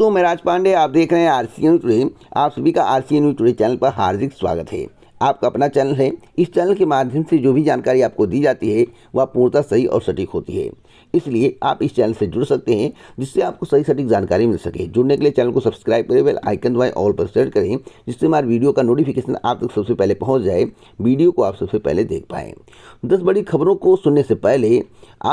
दोस्तों मैं राज पांडे आप देख रहे हैं आर सी न्यूज टुडे आप सभी का R C news today channel पर हार्दिक स्वागत है आपका अपना चैनल है इस चैनल के माध्यम से जो भी जानकारी आपको दी जाती है वह पूर्णतः सही और सटीक होती है इसलिए आप इस चैनल से जुड़ सकते हैं जिससे आपको सही सटीक जानकारी मिल सके जुड़ने के लिए चैनल को सब्सक्राइब करें बेल आइकन दबाएं ऑल पर सेट करें जिससे हमारे वीडियो का नोटिफिकेशन आप तक सबसे पहले पहुँच जाए वीडियो को आप सबसे पहले देख पाएँ दस बड़ी खबरों को सुनने से पहले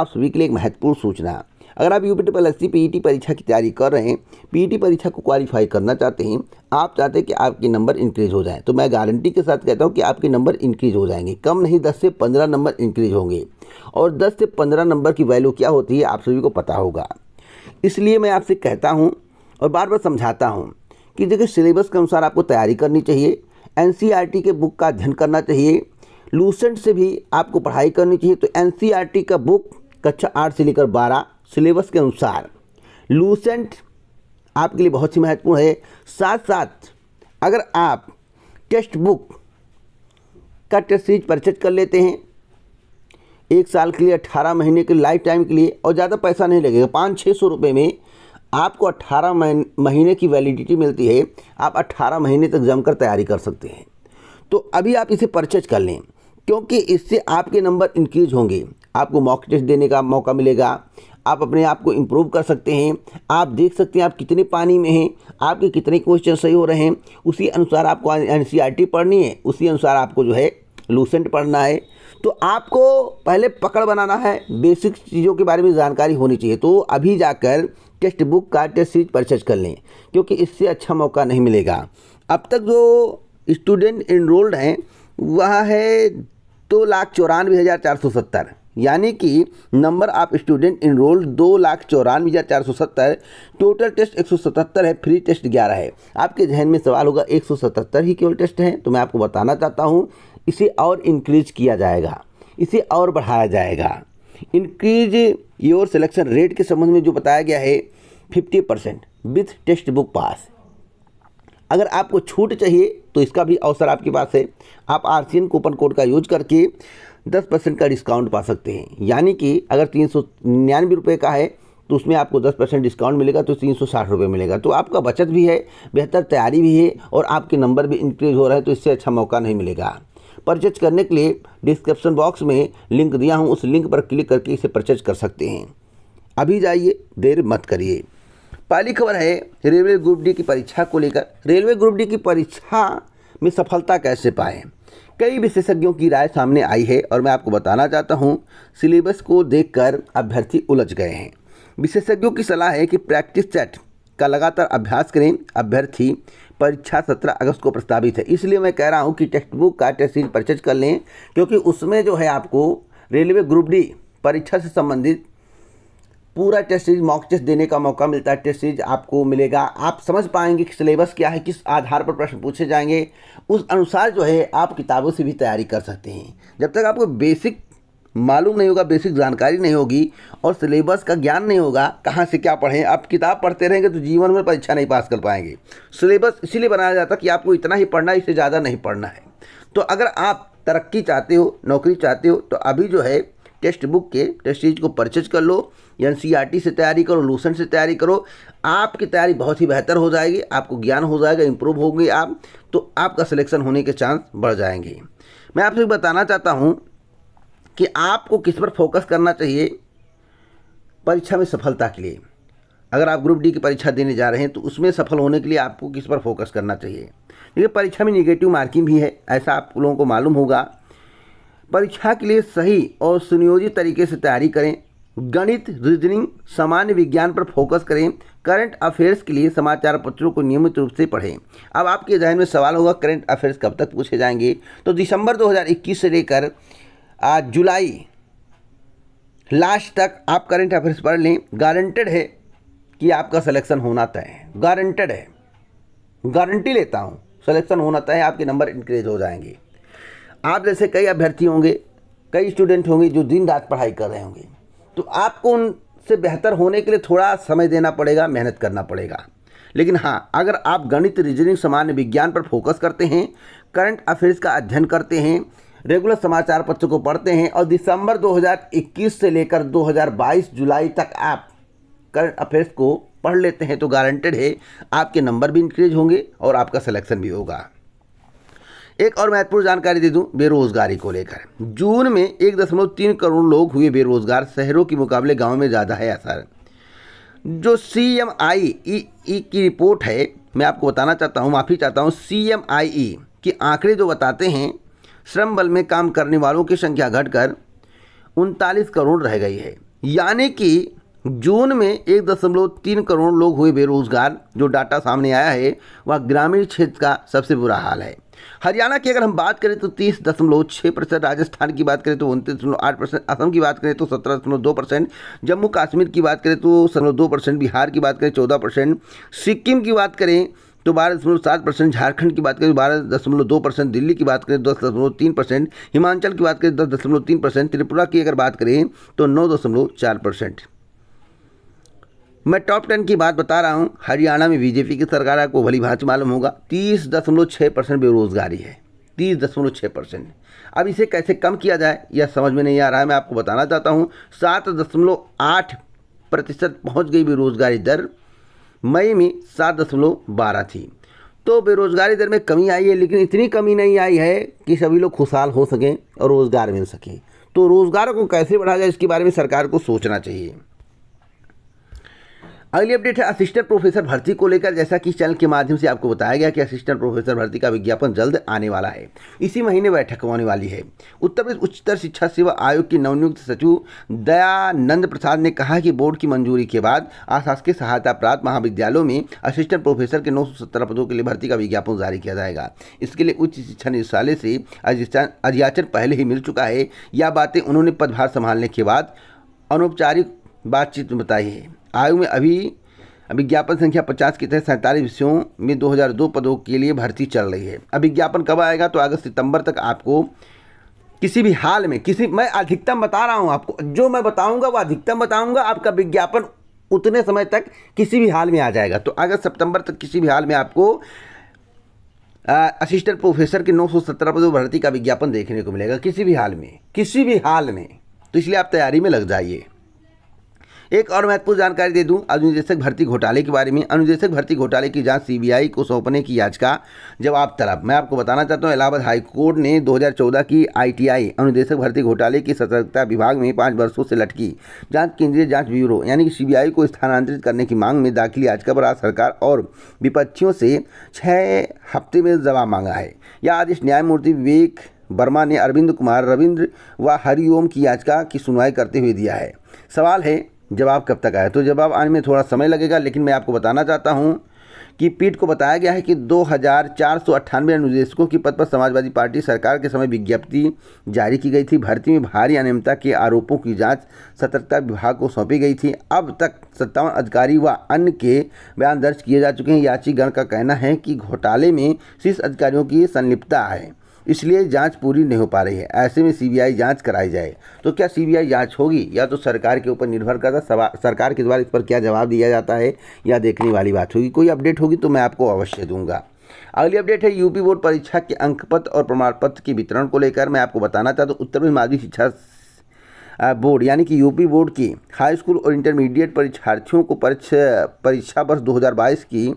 आप सभी के लिए एक महत्वपूर्ण सूचना अगर आप U P triple S C P परीक्षा की तैयारी कर रहे हैं पी e परीक्षा को क्वालिफाई करना चाहते हैं आप चाहते हैं कि आपके नंबर इंक्रीज हो जाए तो मैं गारंटी के साथ कहता हूँ कि आपके नंबर इंक्रीज हो जाएंगे कम नहीं दस से पंद्रह नंबर इंक्रीज होंगे और दस से पंद्रह नंबर की वैल्यू क्या होती है आप सभी को पता होगा इसलिए मैं आपसे कहता हूँ और बार बार समझाता हूँ कि देखिए सिलेबस के अनुसार आपको तैयारी करनी चाहिए एन e के बुक का अध्ययन करना चाहिए लूसेंट से भी आपको पढ़ाई करनी चाहिए तो एन e का बुक कक्षा आठ से लेकर बारह सिलेबस के अनुसार लूसेंट आपके लिए बहुत ही महत्वपूर्ण है साथ साथ अगर आप टेक्स्ट बुक का टेस्ट सीरीज परचेज कर लेते हैं एक साल के लिए अट्ठारह महीने के लाइफ टाइम के लिए और ज़्यादा पैसा नहीं लगेगा पाँच छः सौ रुपये में आपको अट्ठारह महीने की वैलिडिटी मिलती है आप अट्ठारह महीने तक जमकर तैयारी कर सकते हैं तो अभी आप इसे परचेज कर लें क्योंकि इससे आपके नंबर इंक्रीज होंगे आपको मॉक टेस्ट देने का मौका मिलेगा आप अपने आप को इम्प्रूव कर सकते हैं आप देख सकते हैं आप कितने पानी में हैं आपके कितने क्वेश्चन सही हो रहे हैं उसी अनुसार आपको एन e पढ़नी है उसी अनुसार आपको जो है लूसेंट पढ़ना है तो आपको पहले पकड़ बनाना है बेसिक चीज़ों के बारे में जानकारी होनी चाहिए तो अभी जाकर टेक्स्ट बुक का टेस्ट सीरीज परचेज कर लें क्योंकि इससे अच्छा मौका नहीं मिलेगा अब तक जो स्टूडेंट इनरोल्ड हैं वह है दो लाख चौरानवे हज़ार चार सौ सत्तर यानी कि नंबर ऑफ स्टूडेंट इनरोल्ड दो लाख चौरानवे हज़ार चार सौ सत्तर टोटल टेस्ट एक सौ सतहत्तर है फ्री टेस्ट ग्यारह है आपके जहन में सवाल होगा एक सौ सतहत्तर ही केवल टेस्ट हैं तो मैं आपको बताना चाहता हूँ इसे और इंक्रीज किया जाएगा इसे और बढ़ाया जाएगा इंक्रीज योर सिलेक्शन रेट के संबंध में जो बताया गया है fifty percent with textbook pass अगर आपको छूट चाहिए तो इसका भी अवसर आपके पास है आप आर कूपन कोड का यूज करके दस परसेंट का डिस्काउंट पा सकते हैं यानी कि अगर तीन सौ निन्यानवे रुपये का है तो उसमें आपको दस परसेंट डिस्काउंट मिलेगा तो तीन सौ साठ रुपये मिलेगा तो आपका बचत भी है बेहतर तैयारी भी है और आपके नंबर भी इंक्रीज हो रहा है तो इससे अच्छा मौका नहीं मिलेगा परचेज करने के लिए डिस्क्रिप्शन बॉक्स में लिंक दिया हूँ उस लिंक पर क्लिक करके इसे परचेज कर सकते हैं अभी जाइए देर मत करिए पहली खबर है रेलवे ग्रुप डी की परीक्षा को लेकर रेलवे ग्रुप डी की परीक्षा में सफलता कैसे पाएँ कई विशेषज्ञों की राय सामने आई है और मैं आपको बताना चाहता हूँ सिलेबस को देखकर अभ्यर्थी उलझ गए हैं विशेषज्ञों की सलाह है कि प्रैक्टिस सेट का लगातार अभ्यास करें अभ्यर्थी परीक्षा सत्रह अगस्त को प्रस्तावित है इसलिए मैं कह रहा हूँ कि टेक्स्ट बुक का टेस्ट सीरीज परचेज कर लें क्योंकि उसमें जो है आपको रेलवे ग्रुप डी परीक्षा से संबंधित पूरा टेस्ट सीरीज मॉक टेस्ट देने का मौका मिलता है टेस्ट सीरीज आपको मिलेगा आप समझ पाएंगे कि सिलेबस क्या है किस आधार पर प्रश्न पूछे जाएंगे उस अनुसार जो है आप किताबों से भी तैयारी कर सकते हैं जब तक आपको बेसिक मालूम नहीं होगा बेसिक जानकारी नहीं होगी और सिलेबस का ज्ञान नहीं होगा कहाँ से क्या पढ़ें आप किताब पढ़ते रहेंगे तो जीवन में परीक्षा नहीं पास कर पाएंगे सिलेबस इसीलिए बनाया जाता कि आपको इतना ही पढ़ना है इससे ज़्यादा नहीं पढ़ना है तो अगर आप तरक्की चाहते हो नौकरी चाहते हो तो अभी जो है टेक्स्ट बुक के टेस्ट सीरीज को परचेज कर लो एन से तैयारी करो लूसन से तैयारी करो आपकी तैयारी बहुत ही बेहतर हो जाएगी आपको ज्ञान हो जाएगा इम्प्रूव होंगे आप तो आपका सिलेक्शन होने के चांस बढ़ जाएंगे मैं आपसे बताना चाहता हूँ कि आपको किस पर फोकस करना चाहिए परीक्षा में सफलता के लिए अगर आप ग्रुप डी की परीक्षा देने जा रहे हैं तो उसमें सफल होने के लिए आपको किस पर फोकस करना चाहिए देखिए परीक्षा में निगेटिव मार्किंग भी है ऐसा आप लोगों को मालूम होगा परीक्षा के लिए सही और सुनियोजित तरीके से तैयारी करें गणित रीजनिंग सामान्य विज्ञान पर फोकस करें करंट अफेयर्स के लिए समाचार पत्रों को नियमित रूप से पढ़ें अब आपके जहन में सवाल होगा करंट अफेयर्स कब तक पूछे जाएंगे तो दिसंबर 2021 से लेकर आज जुलाई लास्ट तक आप करंट अफेयर्स पढ़ लें गारंटेड है कि आपका सिलेक्शन होना तय है गारंटेड है गारंटी लेता हूँ सलेक्शन होना तय आपके नंबर इंक्रीज हो जाएंगे आप जैसे कई अभ्यर्थी होंगे कई स्टूडेंट होंगे जो दिन रात पढ़ाई कर रहे होंगे तो आपको उनसे बेहतर होने के लिए थोड़ा समय देना पड़ेगा मेहनत करना पड़ेगा लेकिन हाँ अगर आप गणित रीजनिंग सामान्य विज्ञान पर फोकस करते हैं करंट अफेयर्स का अध्ययन करते हैं रेगुलर समाचार पत्र को पढ़ते हैं और दिसंबर 2021 से लेकर 2022 जुलाई तक आप करंट अफेयर्स को पढ़ लेते हैं तो गारंटेड है आपके नंबर भी इंक्रीज होंगे और आपका सिलेक्शन भी होगा एक और महत्वपूर्ण जानकारी दे दूं बेरोजगारी को लेकर जून में एक दशमलव तीन करोड़ लोग हुए बेरोजगार शहरों के मुकाबले गाँव में ज़्यादा है असर जो सी एम आई ई की रिपोर्ट है मैं आपको बताना चाहता हूँ माफ़ी चाहता हूँ सी एम आई ई के आंकड़े जो बताते हैं श्रम बल में काम करने वालों की संख्या घटकर उनतालीस करोड़ रह गई है यानी कि जून में एक दशमलव तीन करोड़ लोग हुए बेरोजगार जो डाटा सामने आया है वह ग्रामीण क्षेत्र का सबसे बुरा हाल है हरियाणा की अगर हम बात करें तो तीस दशमलव छः परसेंट राजस्थान की बात करें तो उनतीस दशमलव आठ परसेंट असम की बात करें तो सत्रह दशमलव दो परसेंट जम्मू कश्मीर की बात करें तो सत्रह दो परसेंट बिहार की बात करें चौदह परसेंट सिक्किम की बात करें तो बारह दशमलव सात परसेंट झारखंड की बात करें बारह दशमलव दो परसेंट दिल्ली की बात करें दस दशमलव तीन परसेंट हिमाचल की बात करें दस दशमलव तीन परसेंट त्रिपुरा की अगर बात करें तो नौ दशमलव चार परसेंट मैं टॉप टेन की बात बता रहा हूँ हरियाणा में बीजेपी की सरकार आपको भली भांच मालूम होगा तीस दशमलव छः परसेंट बेरोजगारी है तीस दशमलव छः परसेंट अब इसे कैसे कम किया जाए यह समझ में नहीं आ रहा है मैं आपको बताना चाहता हूँ सात दशमलव आठ प्रतिशत पहुँच गई बेरोजगारी दर मई में सात दशमलव बारह थी तो बेरोजगारी दर में कमी आई है लेकिन इतनी कमी नहीं आई है कि सभी लोग खुशहाल हो सकें और रोज़गार मिल सके तो रोज़गार को कैसे बढ़ाया जाए इसके बारे में सरकार को सोचना चाहिए अगली अपडेट है असिस्टेंट प्रोफेसर भर्ती को लेकर जैसा कि चैनल के माध्यम से आपको बताया गया कि असिस्टेंट प्रोफेसर भर्ती का विज्ञापन जल्द आने वाला है इसी महीने बैठक होने वाली है उत्तर प्रदेश उच्चतर शिक्षा सेवा आयोग के नवनियुक्त सचिव दयानंद प्रसाद ने कहा कि बोर्ड की मंजूरी के बाद आशासकीय के सहायता प्राप्त महाविद्यालयों में असिस्टेंट प्रोफेसर के नौ पदों के लिए भर्ती का विज्ञापन जारी किया जाएगा इसके लिए उच्च शिक्षा निदेशालय से अधियाचन पहले ही मिल चुका है यह बातें उन्होंने पदभार संभालने के बाद अनौपचारिक बातचीत में बताई है आयु में अभी अभिज्ञापन संख्या 50 के तहत सैंतालीस विषयों में 2002 पदों के लिए भर्ती चल रही है अभिज्ञापन कब आएगा तो अगस्त सितंबर तक आपको किसी भी हाल में किसी मैं अधिकतम बता रहा हूँ आपको जो मैं बताऊँगा वो अधिकतम बताऊँगा आपका विज्ञापन उतने समय तक किसी भी हाल में आ जाएगा तो अगस्त सितंबर तक किसी भी हाल में आपको असिस्टेंट प्रोफेसर के 917 पदों भर्ती का विज्ञापन देखने को मिलेगा किसी भी हाल में किसी भी हाल में तो इसलिए आप तैयारी में लग जाइए एक और महत्वपूर्ण जानकारी दे दूं अनुदेशक भर्ती घोटाले के बारे में अनुदेशक भर्ती घोटाले की जांच सीबीआई को सौंपने की याचिका जवाब तलब मैं आपको बताना चाहता हूं इलाहाबाद हाईकोर्ट ने 2014 की आईटीआई अनुदेशक भर्ती घोटाले की सतर्कता विभाग में पाँच वर्षों से लटकी जाँच केंद्रीय जाँच ब्यूरो यानी कि सी को स्थानांतरित करने की मांग में दाखिल याचिका पर राज्य सरकार और विपक्षियों से छः हफ्ते में जवाब मांगा है यह आदेश न्यायमूर्ति विवेक वर्मा ने अरविंद कुमार रविंद्र व हरिओम की याचिका की सुनवाई करते हुए दिया है सवाल है जवाब कब तक आया तो जवाब आने में थोड़ा समय लगेगा लेकिन मैं आपको बताना चाहता हूँ कि पीठ को बताया गया है कि दो हज़ार चार सौ अनुदेशकों के पद पर समाजवादी पार्टी सरकार के समय विज्ञप्ति जारी की गई थी भर्ती में भारी अनियमितता के आरोपों की जांच सतर्कता विभाग को सौंपी गई थी अब तक सत्तावन अधिकारी व अन्य के बयान दर्ज किए जा चुके हैं याचिकगण का कहना है कि घोटाले में शीर्ष अधिकारियों की संलिप्तता है इसलिए जांच पूरी नहीं हो पा रही है ऐसे में सीबीआई जांच कराई जाए तो क्या सीबीआई जांच होगी या तो सरकार के ऊपर निर्भर करता सरकार के द्वारा इस पर क्या जवाब दिया जाता है या देखने वाली बात होगी कोई अपडेट होगी तो मैं आपको अवश्य दूंगा अगली अपडेट है यूपी बोर्ड परीक्षा के अंक पत्र और प्रमाण पत्र के वितरण को लेकर मैं आपको बताना चाहता हूँ उत्तर प्रदेश माध्यमिक शिक्षा बोर्ड यानी कि यूपी बोर्ड की हाई स्कूल और इंटरमीडिएट परीक्षार्थियों को परीक्षा परीक्षा वर्ष दो की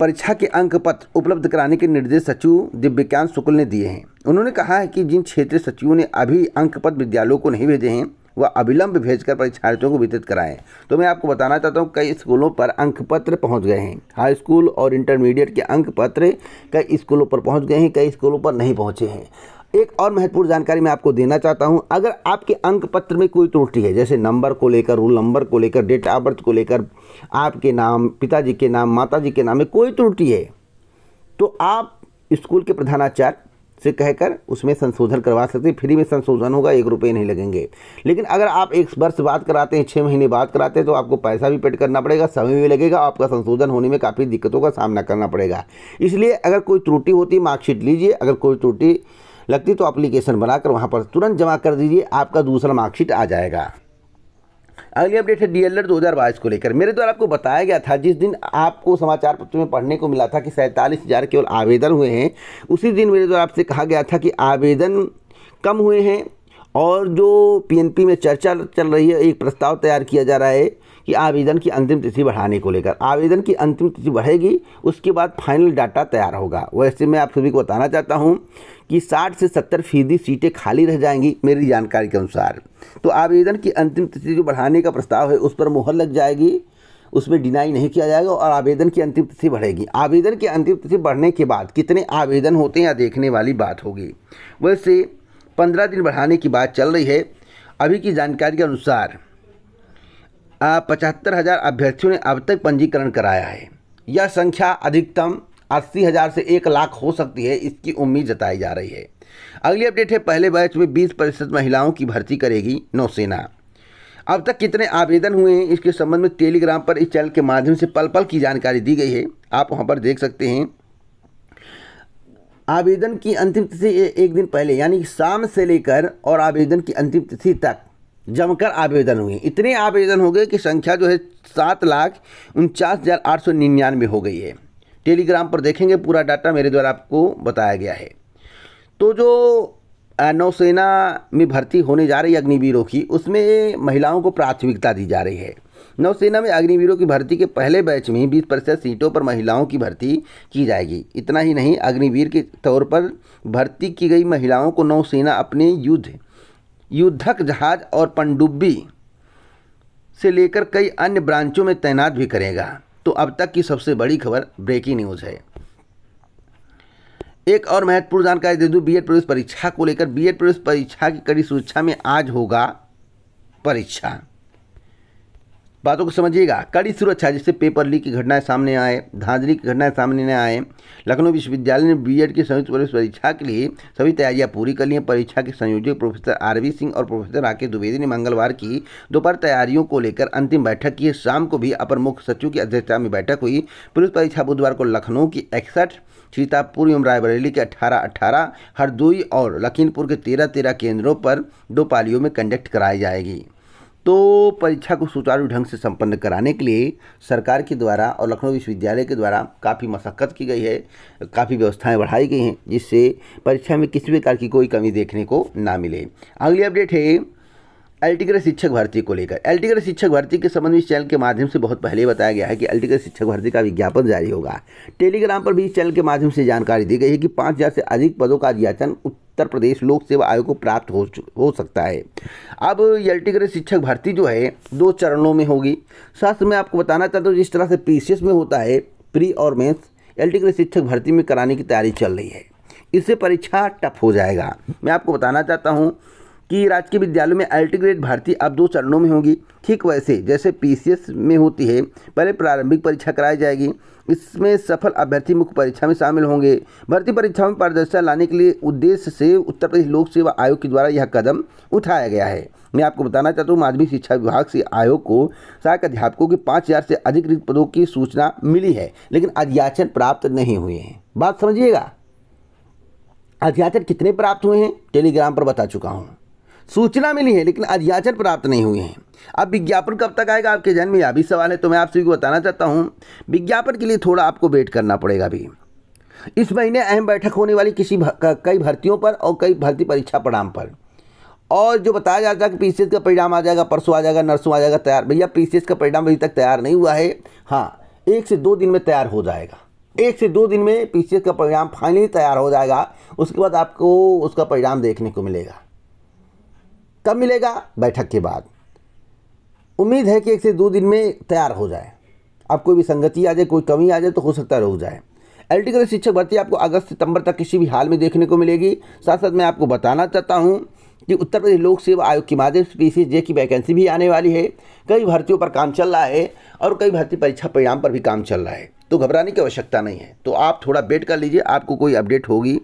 परीक्षा के अंक पत्र उपलब्ध कराने के निर्देश सचिव दिव्यकांत शुक्ल ने दिए हैं उन्होंने कहा है कि जिन क्षेत्रीय सचिवों ने अभी अंक पत्र विद्यालयों को नहीं भेजे हैं वह अविलंब भेजकर परीक्षार्थियों को वितरित कराएं तो मैं आपको बताना चाहता हूँ कई स्कूलों पर अंक पत्र पहुँच गए हैं हाई स्कूल और इंटरमीडिएट के अंक पत्र कई स्कूलों पर पहुँच गए हैं कई स्कूलों पर नहीं पहुँचे हैं एक और महत्वपूर्ण जानकारी मैं आपको देना चाहता हूं अगर आपके अंक पत्र में कोई त्रुटि है जैसे नंबर को लेकर रोल नंबर को लेकर डेट ऑफ बर्थ को लेकर आपके नाम पिताजी के नाम माताजी के नाम में कोई त्रुटि है तो आप स्कूल के प्रधानाचार्य से कहकर उसमें संशोधन करवा सकते हैं फ्री में संशोधन होगा एक रुपये नहीं लगेंगे लेकिन अगर आप एक वर्ष बात कराते हैं छः महीने बाद कराते हैं तो आपको पैसा भी पेड करना पड़ेगा समय भी लगेगा आपका संशोधन होने में काफ़ी दिक्कतों का सामना करना पड़ेगा इसलिए अगर कोई त्रुटि होती मार्कशीट लीजिए अगर कोई त्रुटि लगती तो अप्लीकेशन बनाकर वहाँ पर तुरंत जमा कर दीजिए आपका दूसरा मार्कशीट आ जाएगा अगली अपडेट है डी एल एड दो हज़ार बाईस को लेकर मेरे द्वारा आपको बताया गया था जिस दिन आपको समाचार पत्र में पढ़ने को मिला था कि सैंतालीस हज़ार केवल आवेदन हुए हैं उसी दिन मेरे द्वारा आपसे कहा गया था कि आवेदन कम हुए हैं और जो पीएनपी में चर्चा चल रही है एक प्रस्ताव तैयार किया जा रहा है कि आवेदन की अंतिम तिथि बढ़ाने को लेकर आवेदन की अंतिम तिथि बढ़ेगी उसके बाद फाइनल डाटा तैयार होगा वैसे मैं आप सभी को बताना चाहता हूँ कि 60 से 70 फीसदी सीटें खाली रह जाएंगी मेरी जानकारी के अनुसार तो आवेदन की अंतिम तिथि जो बढ़ाने का प्रस्ताव है उस पर मोहर लग जाएगी उसमें डिनाई नहीं किया जाएगा और आवेदन की अंतिम तिथि बढ़ेगी आवेदन की अंतिम तिथि बढ़ने के बाद कितने आवेदन होते हैं या देखने वाली बात होगी वैसे पंद्रह दिन बढ़ाने की बात चल रही है अभी की जानकारी के अनुसार पचहत्तर हज़ार अभ्यर्थियों ने अब तक पंजीकरण कराया है यह संख्या अधिकतम अस्सी हज़ार से एक लाख हो सकती है इसकी उम्मीद जताई जा रही है अगली अपडेट है पहले बैच में बीस प्रतिशत महिलाओं की भर्ती करेगी नौसेना अब तक कितने आवेदन हुए हैं इसके संबंध में टेलीग्राम पर इस चैनल के माध्यम से पल पल की जानकारी दी गई है आप वहाँ पर देख सकते हैं आवेदन की अंतिम तिथि एक दिन पहले यानी शाम से लेकर और आवेदन की अंतिम तिथि तक जमकर आवेदन हुए इतने आवेदन हो गए कि संख्या जो है सात लाख उनचास हज़ार आठ सौ निन्यानवे हो गई है टेलीग्राम पर देखेंगे पूरा डाटा मेरे द्वारा आपको बताया गया है तो जो नौसेना में भर्ती होने जा रही है अग्निवीरों की उसमें महिलाओं को प्राथमिकता दी जा रही है नौसेना में अग्निवीरों की भर्ती के पहले बैच में बीस प्रतिशत सीटों पर महिलाओं की भर्ती की जाएगी इतना ही नहीं अग्निवीर के तौर पर भर्ती की गई महिलाओं को नौसेना अपने युद्ध युद्धक जहाज और पनडुब्बी से लेकर कई अन्य ब्रांचों में तैनात भी करेगा तो अब तक की सबसे बड़ी खबर ब्रेकिंग न्यूज़ है एक और महत्वपूर्ण जानकारी दे दूँ बी एड प्रवेश परीक्षा को लेकर बी एड प्रवेश परीक्षा की कड़ी सुरक्षा में आज होगा परीक्षा बातों को समझिएगा कड़ी सुरक्षा जिससे पेपर लीक की घटनाएं सामने आए धांधली की घटनाएं सामने न आए लखनऊ विश्वविद्यालय ने बीएड की संयुक्त प्रवेश परीक्षा के लिए सभी तैयारियां पूरी कर ली हैं परीक्षा के संयोजक प्रोफेसर आर वी सिंह और प्रोफेसर राकेश द्विवेदी ने मंगलवार की दोपहर तैयारियों को लेकर अंतिम बैठक की शाम को भी अपर मुख्य सचिव की अध्यक्षता में बैठक हुई पुलिस परीक्षा बुधवार को लखनऊ की इकसठ सीतापुर एवं रायबरेली के अठारह अट्ठारह हरदोई और लखीमपुर के तेरह तेरह केंद्रों पर दो पालियों में कंडक्ट कराई जाएगी तो परीक्षा को सुचारू ढंग से संपन्न कराने के लिए सरकार के द्वारा और लखनऊ विश्वविद्यालय के द्वारा काफ़ी मशक्क़त की गई है काफ़ी व्यवस्थाएं बढ़ाई गई हैं जिससे परीक्षा में किसी भी प्रकार की कोई कमी देखने को ना मिले अगली अपडेट है एल्टीग्रेड शिक्षक भर्ती को लेकर एल्टीग्रेड शिक्षक भर्ती के संबंध में इस चैनल के माध्यम से बहुत पहले बताया गया है कि एल्टीग्रेड शिक्षक भर्ती का विज्ञापन जारी होगा टेलीग्राम पर भी इस चैनल के माध्यम से जानकारी दी गई है कि पाँच से अधिक पदों का अध्याचन उत्तर प्रदेश लोक सेवा आयोग को प्राप्त हो हो सकता है अब एल्टीग्रेड शिक्षक भर्ती जो है दो चरणों में होगी साथ में आपको बताना चाहता हूँ जिस तरह से पी में होता है प्री और मेन्स एल्टीग्रेड शिक्षक भर्ती में कराने की तैयारी चल रही है इससे परीक्षा टफ हो जाएगा मैं आपको बताना चाहता हूँ कि राजकीय विद्यालयों में अल्टी ग्रेड भर्ती अब दो चरणों में होगी ठीक वैसे जैसे पीसीएस में होती है पहले प्रारंभिक परीक्षा कराई जाएगी इसमें सफल अभ्यर्थी मुख्य परीक्षा में शामिल होंगे भर्ती परीक्षाओं में पारदर्शिता लाने के लिए उद्देश्य से उत्तर प्रदेश लोक सेवा आयोग के द्वारा यह कदम उठाया गया है मैं आपको बताना चाहता हूँ माध्यमिक शिक्षा विभाग से आयोग को सहायक अध्यापकों की पाँच हज़ार से अधिक रिक्त पदों की सूचना मिली है लेकिन अध्याचन प्राप्त नहीं हुए हैं बात समझिएगा अध्याचन कितने प्राप्त हुए हैं टेलीग्राम पर बता चुका हूँ सूचना मिली है लेकिन अध्याचन प्राप्त नहीं हुए हैं अब विज्ञापन कब तक आएगा आपके जन्म या यह भी सवाल है तो मैं आप सभी को बताना चाहता हूँ विज्ञापन के लिए थोड़ा आपको वेट करना पड़ेगा अभी इस महीने अहम बैठक होने वाली किसी कई भर्तियों पर और कई भर्ती परीक्षा परिणाम पर और जो बताया जाता है कि पी का परिणाम आ जाएगा परसों आ जाएगा नर्सों आ जाएगा तैयार भैया पी का परिणाम अभी तक तैयार नहीं हुआ है हाँ एक से दो दिन में तैयार हो जाएगा एक से दो दिन में पी का परिणाम फाइनली तैयार हो जाएगा उसके बाद आपको उसका परिणाम देखने को मिलेगा कब मिलेगा बैठक के बाद उम्मीद है कि एक से दो दिन में तैयार हो जाए अब कोई भी संगति आ जाए कोई कमी आ जाए तो हो सकता है रुक जाए एलिटिकल शिक्षक भर्ती आपको अगस्त सितंबर तक किसी भी हाल में देखने को मिलेगी साथ साथ मैं आपको बताना चाहता हूँ कि उत्तर प्रदेश लोक सेवा आयोग के माध्यम से पी जे की वैकेंसी भी आने वाली है कई भर्तियों पर काम चल रहा है और कई भर्ती परीक्षा परिणाम पर भी काम चल रहा है तो घबराने की आवश्यकता नहीं है तो आप थोड़ा वेट कर लीजिए आपको कोई अपडेट होगी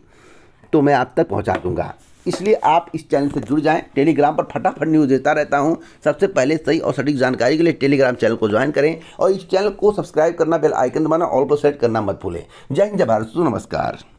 तो मैं आप तक पहुँचा दूँगा इसलिए आप इस चैनल से जुड़ जाएं टेलीग्राम पर फटाफट न्यूज़ देता रहता हूं सबसे पहले सही और सटीक जानकारी के लिए टेलीग्राम चैनल को ज्वाइन करें और इस चैनल को सब्सक्राइब करना बेल आइकन दबाना ऑल पर सेट करना मत भूलें जय हिंद जय भारत नमस्कार